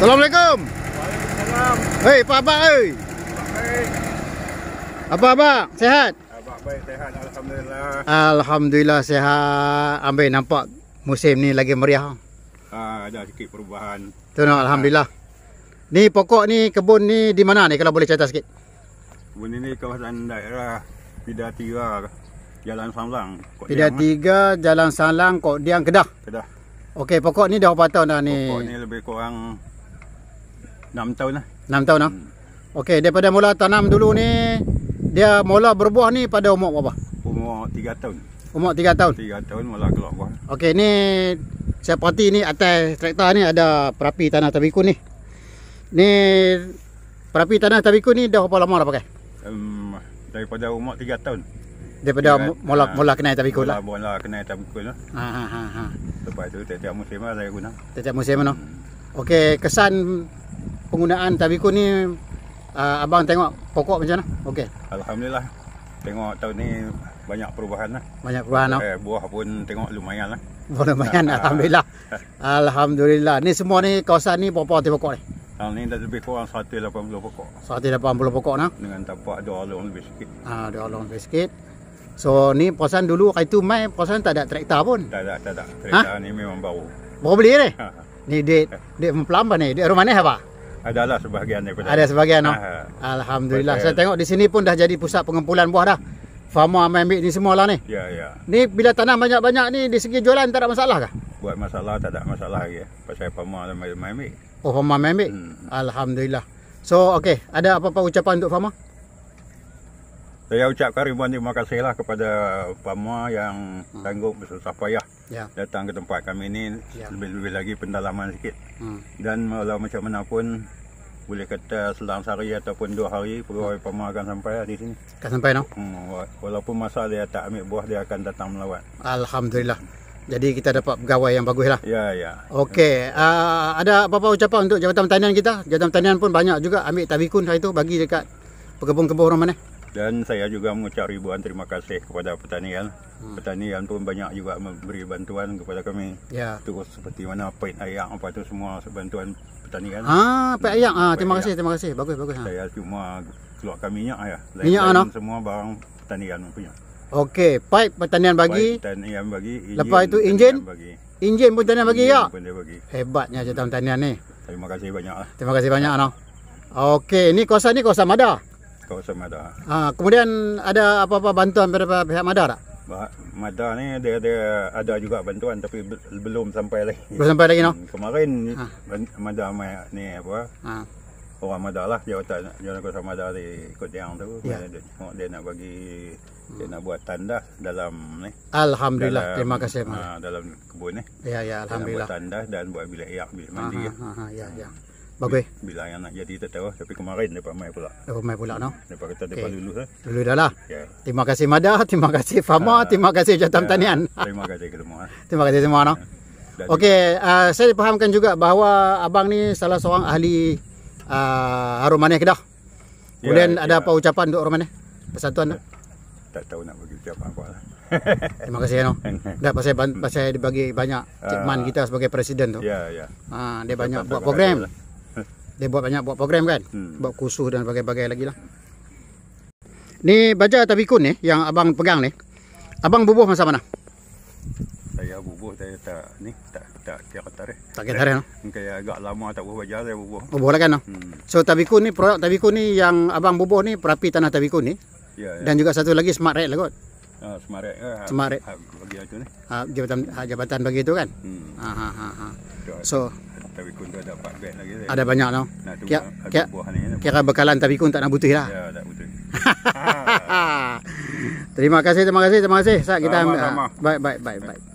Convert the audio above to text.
Assalamualaikum. Waalaikumsalam. Hei, apa abang oi? Apa abang? Sehat? Abang baik sehat alhamdulillah. Alhamdulillah sehat. Ambil nampak musim ni lagi meriah. Ha, ada sikit perubahan. Tu nak ha. alhamdulillah. Ni pokok ni kebun ni di mana ni kalau boleh cerita sikit? Kebun ini kawasan daerah Pidatira Jalan Salang. Eh? Pidatira Jalan Salang Kok Diang Kedah. Kedah. Okey, pokok ni dah berapa tahun dah ni? Pokok ni lebih kurang 6 tahun lah 6 tahun lah hmm. Okey daripada mula tanam dulu ni Dia mula berbuah ni pada umur berapa? Umur 3 tahun Umur 3 tahun? 3 tahun mula keluar buah Okey ni Saya perhati ni atas traktor ni ada perapi tanah tabiku ni Ni Perapi tanah tabiku ni dah berapa lama dah pakai? Um, daripada umur 3 tahun Daripada mula, ha. mula kena tabikun lah Mula kena tabikun lah ha, ha, ha, ha. tu tiap-tiap musim lah saya guna Tiap-tiap musim lah hmm. Okey, kesan penggunaan tabiku ni uh, abang tengok pokok macam mana? Okey. Alhamdulillah. Tengok tahun ni banyak perubahan lah. Banyak perubahan. Eh, buah pun tengok lumayan lah. Buah lumayan. Ha, Alhamdulillah. Ha. Alhamdulillah. Ni semua ni kawasan ni berapa tiba pokok ni? Hal ni dah lebih kurang 180 pokok. 180 pokok nak? Dengan tapak dua alam lebih sikit. Ah, dua alam lebih sikit. So ni perasan dulu kaitu itu mai perasan tak ada traktor pun. Tak ada, tak ada. Ha? Traktor ha? ni memang baru. Baru beli ni? Ha. Ni dek dek pelamba ni. Dek rumah ni apa? Adalah sebahagian daripada Ada sebahagian no? Alhamdulillah Saya tengok di sini pun dah jadi pusat pengumpulan buah dah Farmer ambil, ambil ni lah ni Ya ya Ni bila tanah banyak-banyak ni Di segi jualan tak ada masalah kah? Buat masalah tak ada masalah lagi Pasal farmer ambil, ambil Oh farmer ambil, ambil. Hmm. Alhamdulillah So okey, Ada apa-apa ucapan untuk farmer? saya ucapkan ribuan terima kasihlah kepada Pama yang tanggung hmm. bersusah payah ya datang ke tempat kami ini ya. lebih-lebih yeah. lagi pendalaman sikit. Hmm. Dan walau macam mana pun boleh kata selang sehari ataupun dua hari pegawai hmm. Pama akan sampai lah di sini. Akan sampai no? Hmm, walaupun masa dia tak ambil buah dia akan datang melawat. Alhamdulillah. Jadi kita dapat pegawai yang bagus lah. Ya, ya. Okey. Ya. Uh, ada apa-apa ucapan untuk Jabatan Pertanian kita? Jabatan Pertanian pun banyak juga ambil tabikun hari itu bagi dekat pekebun-kebun orang mana? dan saya juga mengucap ribuan terima kasih kepada petanian. hmm. pertanian pun banyak juga memberi bantuan kepada kami ya. terus seperti mana pet ayak apa itu semua bantuan petanian? ha ah, pet hmm. ayak ha, terima kasih terima kasih bagus bagus ha. saya cuma kami minyak ya minyak anak semua barang petanian punya Okey, pipe petanian bagi. Pipe pertanian bagi. Injin Lepas itu enjin. Enjin pun petanian bagi ya. Pun bagi. Hebatnya cerita petanian ni. Terima kasih banyaklah. Terima kasih banyak anak. Okey, ni kawasan ni kawasan Madah kawasan Madar. Ha, kemudian ada apa-apa bantuan daripada pihak Madar tak? Madar ni dia, dia ada juga bantuan tapi belum sampai lagi. Belum sampai lagi noh. Hmm, kemarin ha. Madar mai ni apa? Ha. Orang Madar lah jawatan jawatan kawasan Madar di Kota Yang tu ya. dia, dia, nak bagi hmm. dia nak buat tanda dalam ni. Alhamdulillah. Dalam, terima kasih Pak. Ha, dalam kebun ni. Ya ya alhamdulillah. Dia nak buat tanda dan buat bilik air bilik ha, ha, mandi. Ha ha ya ya. ya. Bagus. Bila yang nak jadi tak tahu lah, tapi kemarin dapat mai pula. Dapat mai pula noh. Dapat kata dapat okay. lulus eh. Lulus dah lah. Yeah. Terima kasih Mada, terima kasih Fama, uh, terima kasih Jatam yeah. Tanian. Terima kasih semua. terima kasih semua noh. Yeah. Okey, uh, saya dipahamkan juga bahawa abang ni salah seorang ahli uh, ah, harum manis Kedah. Ya, Kemudian yeah. ada apa ucapan untuk orang manis? Persatuan tak, tak tahu nak bagi ucapan apa lah. Terima kasih ya no. Dah pasal pasal dibagi banyak cikman uh, kita sebagai presiden tu. Ya ya. Yeah. Ha, dia banyak buat program. Lah dia buat banyak buat program kan hmm. buat kursus dan bagai-bagai lagi lah ni baja tabikun ni yang abang pegang ni abang bubuh masa mana saya bubuh saya tak ni tak tak tiap tarikh tak tiap tarikh mungkin agak lama tak bubuh baja saya bubuh oh, bubuh lah kan hmm. so tabikun ni produk tabikun ni yang abang bubuh ni perapi tanah tabikun ni ya, ya. dan juga satu lagi smart red lah kot Uh, ha, Semarit uh, eh, ha. Semarit uh, ha, Bagi itu ni uh, jabatan, uh, jabatan bagi itu kan hmm. uh, uh, uh, uh. So tapi tu ada 4 bed lagi saya. Ada banyak tau. Kira, kira, kira bekalan tapi kun tak nak butuh lah. Ya, tak butuh. terima kasih, terima kasih, terima kasih. Sat, kita ambil. Baik, baik, baik, baik.